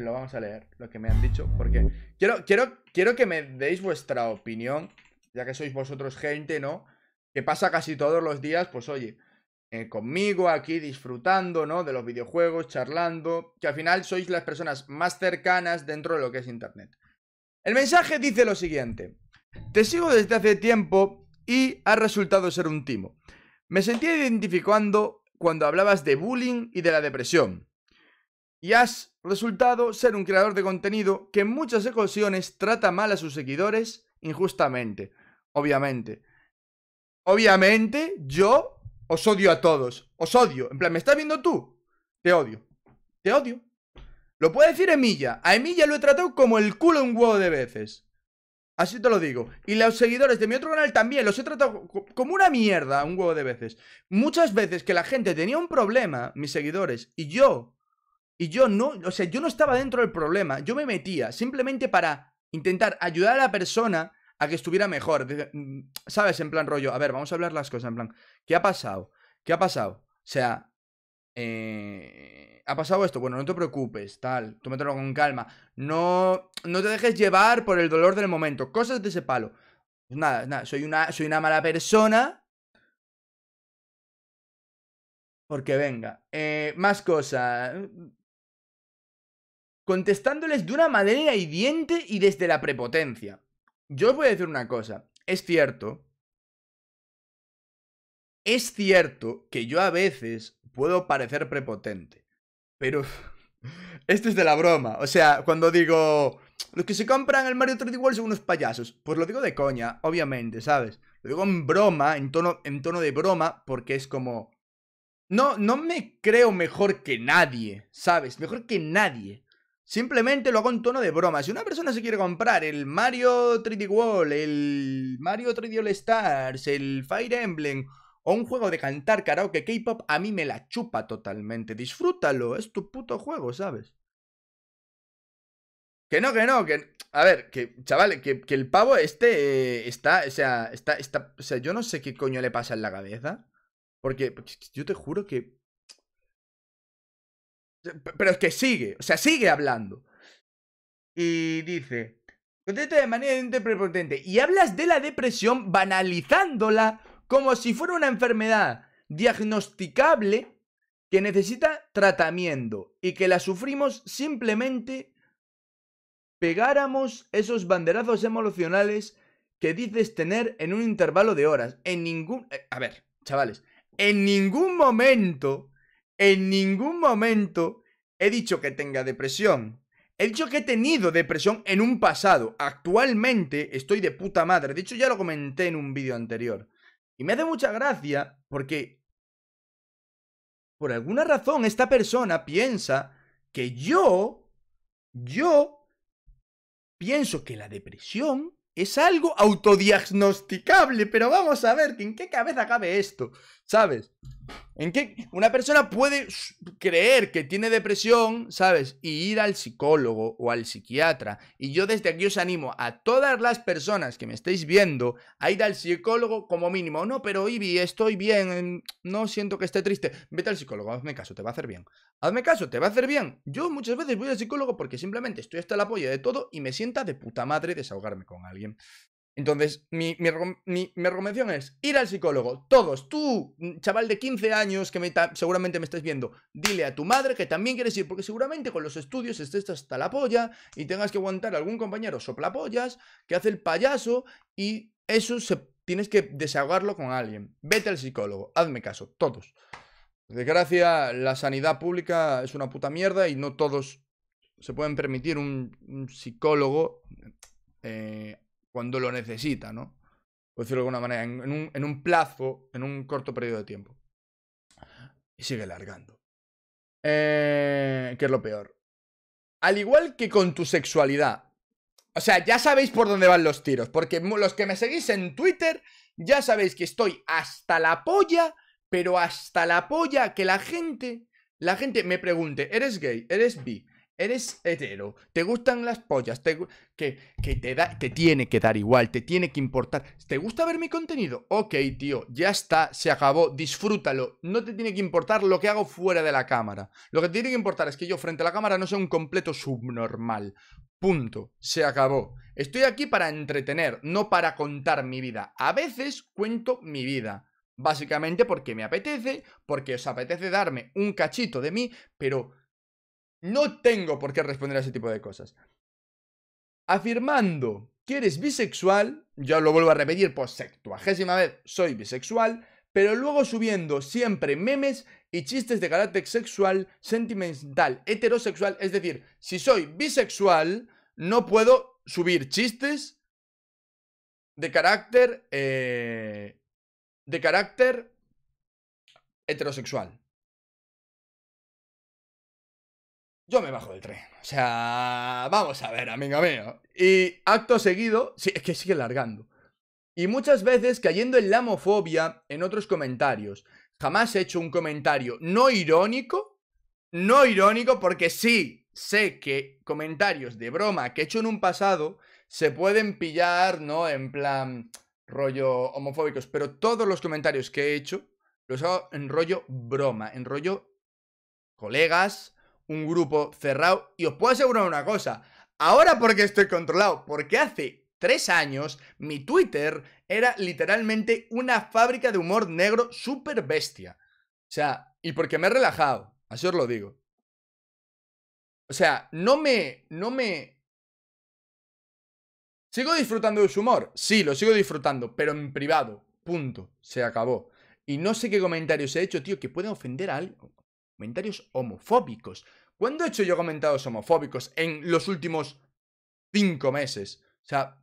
lo vamos a leer, lo que me han dicho, porque quiero, quiero, quiero que me deis vuestra opinión, ya que sois vosotros gente, ¿no? Que pasa casi todos los días, pues oye, eh, conmigo aquí disfrutando, ¿no? De los videojuegos, charlando, que al final sois las personas más cercanas dentro de lo que es Internet. El mensaje dice lo siguiente, te sigo desde hace tiempo y ha resultado ser un timo. Me sentía identificando cuando hablabas de bullying y de la depresión. Y has Resultado, ser un creador de contenido que en muchas ocasiones trata mal a sus seguidores injustamente, obviamente. Obviamente, yo os odio a todos. Os odio. En plan, ¿me estás viendo tú? Te odio. Te odio. Lo puede decir Emilia. A Emilia lo he tratado como el culo un huevo de veces. Así te lo digo. Y los seguidores de mi otro canal también los he tratado como una mierda un huevo de veces. Muchas veces que la gente tenía un problema, mis seguidores, y yo y yo no, o sea, yo no estaba dentro del problema, yo me metía simplemente para intentar ayudar a la persona a que estuviera mejor. Mm, ¿Sabes? En plan rollo, a ver, vamos a hablar las cosas, en plan, ¿qué ha pasado? ¿Qué ha pasado? O sea, eh, ha pasado esto, bueno, no te preocupes, tal, tómatelo con calma, no, no te dejes llevar por el dolor del momento, cosas de ese palo. Pues nada, soy una, soy una mala persona. Porque venga, eh, más cosas contestándoles de una manera hiriente y desde la prepotencia. Yo os voy a decir una cosa, es cierto, es cierto que yo a veces puedo parecer prepotente, pero esto es de la broma, o sea, cuando digo, los que se compran el Mario 3D World son unos payasos, pues lo digo de coña, obviamente, ¿sabes? Lo digo en broma, en tono, en tono de broma, porque es como... No, no me creo mejor que nadie, ¿sabes? Mejor que nadie. Simplemente lo hago en tono de broma. Si una persona se quiere comprar el Mario 3D World, el Mario 3D All Stars, el Fire Emblem o un juego de cantar karaoke K-pop, a mí me la chupa totalmente. Disfrútalo, es tu puto juego, ¿sabes? Que no, que no, que. A ver, que, chaval, que, que el pavo este eh, está, o sea, está, está. O sea, yo no sé qué coño le pasa en la cabeza. Porque pues, yo te juro que pero es que sigue, o sea, sigue hablando. Y dice, contesta de manera prepotente y hablas de la depresión banalizándola como si fuera una enfermedad diagnosticable que necesita tratamiento y que la sufrimos simplemente pegáramos esos banderazos emocionales que dices tener en un intervalo de horas. En ningún... Eh, a ver, chavales, en ningún momento en ningún momento he dicho que tenga depresión. He dicho que he tenido depresión en un pasado. Actualmente estoy de puta madre. De hecho, ya lo comenté en un vídeo anterior. Y me hace mucha gracia porque... Por alguna razón esta persona piensa que yo... Yo... Pienso que la depresión es algo autodiagnosticable. Pero vamos a ver, ¿en qué cabeza cabe esto? ¿Sabes? ¿En qué? Una persona puede creer que tiene depresión, ¿sabes? Y ir al psicólogo o al psiquiatra. Y yo desde aquí os animo a todas las personas que me estáis viendo a ir al psicólogo como mínimo. No, pero Ibi, estoy bien, em, no siento que esté triste. Vete al psicólogo, hazme caso, te va a hacer bien. Hazme caso, te va a hacer bien. Yo muchas veces voy al psicólogo porque simplemente estoy hasta el apoyo de todo y me sienta de puta madre desahogarme con alguien. Entonces, mi, mi, recomendación es ir al psicólogo. Todos, tú, mm, chaval de 15 años que me seguramente me estás viendo, dile a tu madre que también quieres ir, porque seguramente con los estudios estés hasta la polla y tengas que aguantar a algún compañero soplapollas que hace el payaso y eso se, tienes que desahogarlo con alguien. Vete al psicólogo, hazme caso, todos. desgracia, la sanidad pública es una puta mierda y no todos se pueden permitir un, un psicólogo. Eh, cuando lo necesita, ¿no? Por decirlo de alguna manera, en un, plazo, en un corto periodo de tiempo. Y sigue largando. Eh, ¿Qué es lo peor? Al igual que con tu sexualidad. O sea, ya sabéis por dónde van los tiros. Porque los que me seguís en Twitter, ya sabéis que estoy hasta la polla, pero hasta la polla que la gente, la gente me pregunte, ¿eres gay? ¿Eres bi? eres hetero, te gustan las pollas, que, te, da, te tiene que dar igual, te tiene que importar. ¿Te gusta ver mi contenido? Ok, tío, ya está, se acabó, disfrútalo. No te tiene que importar lo que hago fuera de la cámara. Lo que te tiene que importar es que yo frente a la cámara no sea un completo subnormal. Punto. Se acabó. Estoy aquí para entretener, no para contar mi vida. A veces cuento mi vida. Básicamente porque me apetece, porque os apetece darme un cachito de mí, pero no tengo por qué responder a ese tipo de cosas. Afirmando que eres bisexual, yo lo vuelvo a repetir por sextuagésima vez, soy bisexual, pero luego subiendo siempre memes y chistes de carácter sexual, sentimental, heterosexual, es decir, si soy bisexual, no puedo subir chistes de carácter eh, de carácter heterosexual. yo me bajo del tren. O sea, vamos a ver, amigo mío. Y acto seguido, es que sigue largando. Y muchas veces cayendo en la homofobia en otros comentarios. Jamás he hecho un comentario no irónico, no irónico, porque sí sé que comentarios de broma que he hecho en un pasado se pueden pillar, ¿no? En plan rollo homofóbicos, pero todos los comentarios que he hecho los hago en rollo broma, en rollo colegas, un grupo cerrado. Y os puedo asegurar una cosa, ahora porque estoy controlado, porque hace tres años mi Twitter era literalmente una fábrica de humor negro super bestia. O sea, y porque me he relajado, así os lo digo. O sea, no me, no me... ¿Sigo disfrutando de su humor? Sí, lo sigo disfrutando, pero en privado. Punto. Se acabó. Y no sé qué comentarios he hecho, tío, que pueden ofender a alguien. Comentarios homofóbicos. ¿Cuándo he hecho yo comentarios homofóbicos en los últimos cinco meses? O sea,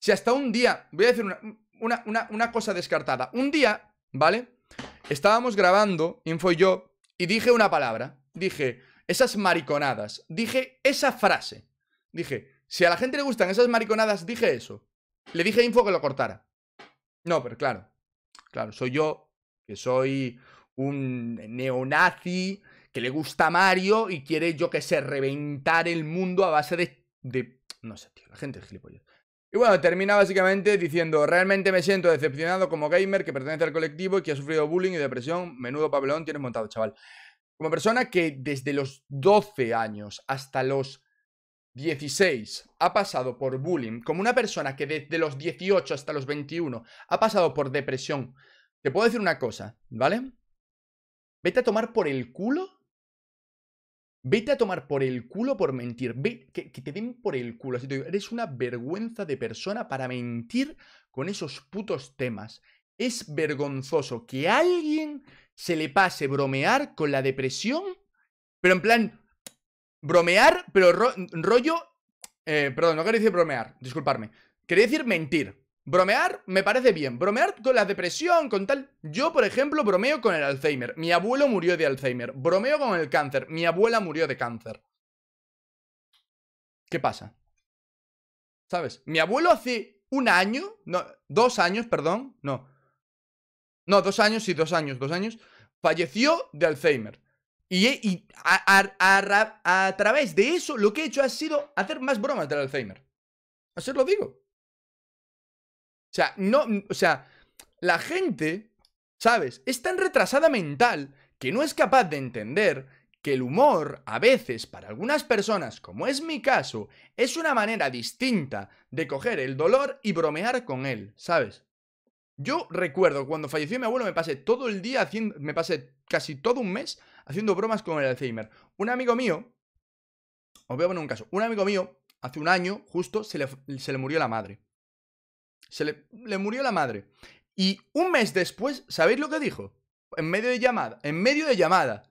si hasta un día, voy a decir una, cosa descartada. Un día, ¿vale? Estábamos grabando, Info y yo, y dije una palabra. Dije, esas mariconadas. Dije esa frase. Dije, si a la gente le gustan esas mariconadas, dije eso. Le dije a Info que lo cortara. No, pero claro. Claro, soy yo, que soy un neonazi, le gusta Mario y quiere, yo que sé, reventar el mundo a base de... No sé, tío, la gente es gilipollas. Y bueno, termina básicamente diciendo, realmente me siento decepcionado como gamer que pertenece al colectivo y que ha sufrido bullying y depresión. Menudo pabellón tienes montado, chaval. Como persona que desde los 12 años hasta los 16 ha pasado por bullying, como una persona que desde los 18 hasta los 21 ha pasado por depresión, te puedo decir una cosa, ¿vale? Vete a tomar por el culo Vete a tomar por el culo por mentir. Ve, que, te den por el culo. eres una vergüenza de persona para mentir con esos putos temas. Es vergonzoso que a alguien se le pase bromear con la depresión. Pero en plan, bromear, pero rollo... Eh, perdón, no quería decir bromear, disculparme. Quería decir mentir. Bromear me parece bien. Bromear con la depresión, con tal. Yo, por ejemplo, bromeo con el Alzheimer. Mi abuelo murió de Alzheimer. Bromeo con el cáncer. Mi abuela murió de cáncer. ¿Qué pasa? ¿Sabes? Mi abuelo hace un año. No, dos años, perdón. No. No, dos años, sí, dos años, dos años. Falleció de Alzheimer. Y, a, través de eso, lo que he hecho ha sido hacer más bromas del Alzheimer. Así lo digo. O sea, no, o sea, la gente, ¿sabes? Es tan retrasada mental que no es capaz de entender que el humor, a veces, para algunas personas, como es mi caso, es una manera distinta de coger el dolor y bromear con él, ¿sabes? Yo recuerdo cuando falleció mi abuelo me pasé todo el día haciendo, me pasé casi todo un mes haciendo bromas con el Alzheimer. Un amigo mío, os voy a poner un caso, un amigo mío, hace un año justo, se le, se le murió la madre. Se le, murió la madre. Y un mes después, ¿sabéis lo que dijo? En medio de llamada, en medio de llamada.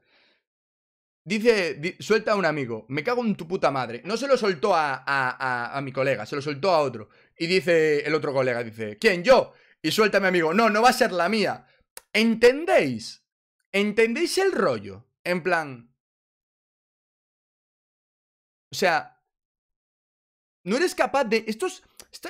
Dice, suelta a un amigo, me cago en tu puta madre. No se lo soltó a, mi colega, se lo soltó a otro. Y dice el otro colega, dice, ¿quién? Yo. Y suelta a mi amigo, no, no va a ser la mía. ¿Entendéis? ¿Entendéis el rollo? En plan... O sea, no eres capaz de... estos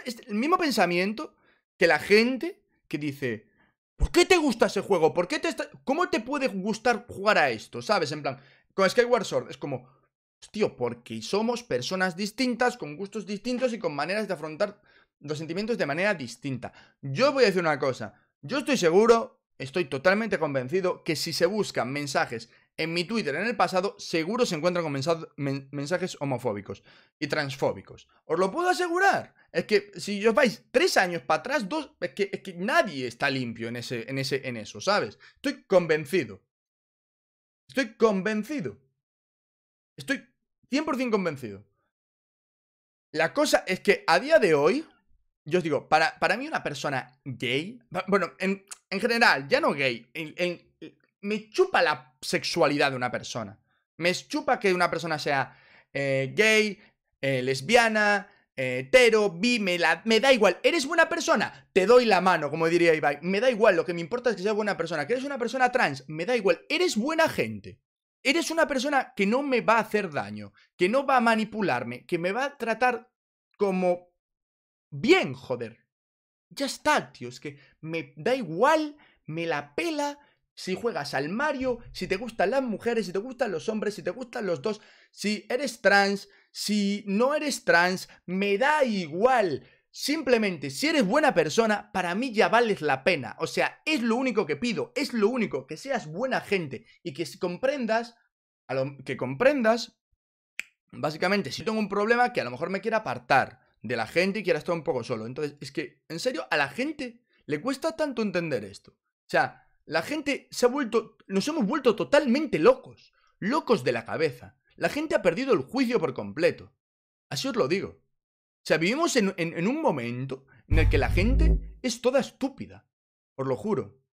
es el mismo pensamiento que la gente que dice, ¿por qué te gusta ese juego? ¿Por qué te ¿Cómo te puede gustar jugar a esto? ¿Sabes? En plan, con Skyward Sword es como, tío, porque somos personas distintas, con gustos distintos y con maneras de afrontar los sentimientos de manera distinta. Yo voy a decir una cosa, yo estoy seguro, estoy totalmente convencido que si se buscan mensajes en mi Twitter en el pasado seguro se encuentran con mensajes homofóbicos y transfóbicos. Os lo puedo asegurar. Es que si os vais tres años para atrás, dos, es que, nadie está limpio en, ese, en, ese, en eso, ¿sabes? Estoy convencido. Estoy convencido. Estoy 100% convencido. La cosa es que a día de hoy, yo os digo, para, para mí una persona gay, bueno, en, general, ya no gay, en, me chupa la sexualidad de una persona. Me chupa que una persona sea eh, gay, eh, lesbiana, eh, hetero, bi, me, la, me da igual. ¿Eres buena persona? Te doy la mano, como diría Ibai. Me da igual, lo que me importa es que seas buena persona. ¿Que eres una persona trans? Me da igual. ¿Eres buena gente? Eres una persona que no me va a hacer daño, que no va a manipularme, que me va a tratar como bien, joder. Ya está, tío, es que me da igual, me la pela, si juegas al Mario, si te gustan las mujeres, si te gustan los hombres, si te gustan los dos, si eres trans, si no eres trans, me da igual. Simplemente, si eres buena persona, para mí ya vales la pena. O sea, es lo único que pido, es lo único, que seas buena gente y que comprendas, que comprendas, básicamente, si tengo un problema que a lo mejor me quiera apartar de la gente y quiera estar un poco solo. Entonces, es que, en serio, a la gente le cuesta tanto entender esto. O sea, la gente se ha vuelto, nos hemos vuelto totalmente locos, locos de la cabeza. La gente ha perdido el juicio por completo. Así os lo digo. O sea, vivimos en, un momento en el que la gente es toda estúpida. Os lo juro.